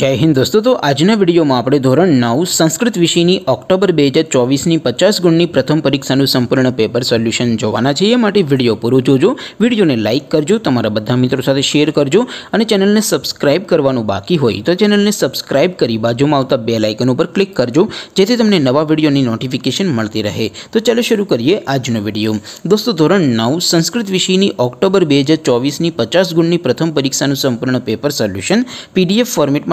जय हिंद दोस्तों तो आज ने वीडियो में आपणो ધોરણ 9 संस्कृत विषयनी अक्टूबर 2024 ની 50 ગુણની પ્રથમ પરીક્ષા નું સંપૂર્ણ પેપર સોલ્યુશન જોવાના છે એ માટે વિડિયો પૂરું જોજો વિડિયોને લાઈક કરજો તમારા બધા મિત્રો સાથે શેર કરજો અને ચેનલને સબ્સ્ક્રાઇબ કરવાનું બાકી હોય તો ચેનલને સબ્સ્ક્રાઇબ કરી બાજુમાં આવતા બેલ આઇકન ઉપર ક્લિક કરજો જેથી તમને નવા વિડિયોની નોટિફિકેશન મળતી રહે તો ચાલો શરૂ કરીએ આજનો વિડિયો દોસ્તો ધોરણ 9 संस्कृत विषयनी अक्टूबर 2024 ની 50 ગુણની પ્રથમ પરીક્ષા નું સંપૂર્ણ paper solution PDF format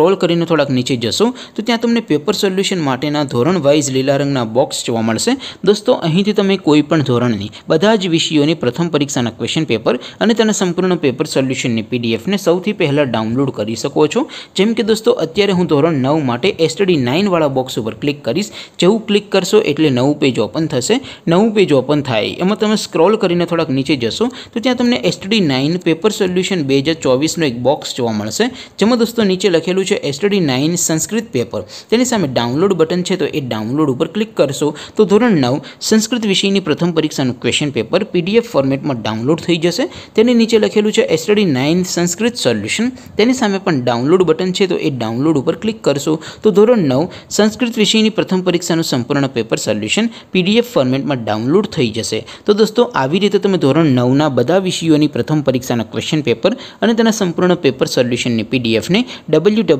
scroll કરીને થોડક નીચે જશો તો ત્યાં તમને પેપર સોલ્યુશન માટેના ધોરણ વાઇઝ લીલા રંગના બોક્સ જોવા મળશે દોસ્તો અહીંથી તમે કોઈ પણ ધોરણની બધા જ વિષયોની પ્રથમ પરીક્ષાના ક્વેશ્ચન પેપર અને તેનું સંપૂર્ણ પેપર સોલ્યુશનની પીડીએફ ને સૌથી પહેલા ડાઉનલોડ કરી શકો છો જેમ કે દોસ્તો અત્યારે હું ધોરણ 9 માટે STD 9 વાળા બોક્સ ઉપર ક્લિક કરિસ જેવું ક્લિક કરશો એટલે નવું પેજ ઓપન થશે નવું પેજ ઓપન થાય એમાં તમે સ્ક્રોલ કરીને થોડક નીચે જશો તો ત્યાં તમને STD 9 પેપર સોલ્યુશન 2024 નો એક બોક્સ જોવા મળશે જેમાં દોસ્તો નીચે લખેલું स्टडी 9 संस्कृत पेपर તેની સામે ડાઉનલોડ બટન છે તો એ ડાઉનલોડ ઉપર ક્લિક કરશો તો ધોરણ 9 संस्कृत વિષયની પ્રથમ પરીક્ષાનું ક્વેશ્ચન પેપર PDF ફોર્મેટમાં ડાઉનલોડ થઈ જશે તેની નીચે લખેલું છે સ્ટડી 9 संस्कृत સોલ્યુશન તેની સામે પણ ડાઉનલોડ બટન છે તો એ ડાઉનલોડ ઉપર ક્લિક કરશો તો ધોરણ 9 संस्कृत વિષયની પ્રથમ પરીક્ષાનું સંપૂર્ણ પેપર સોલ્યુશન PDF ફોર્મેટમાં ડાઉનલોડ થઈ જશે તો દોસ્તો આવી રીતે તમે ધોરણ 9 ના બધા વિષયોની પ્રથમ પરીક્ષાના ક્વેશ્ચન પેપર અને તેના સંપૂર્ણ પેપર સોલ્યુશનની PDF ને w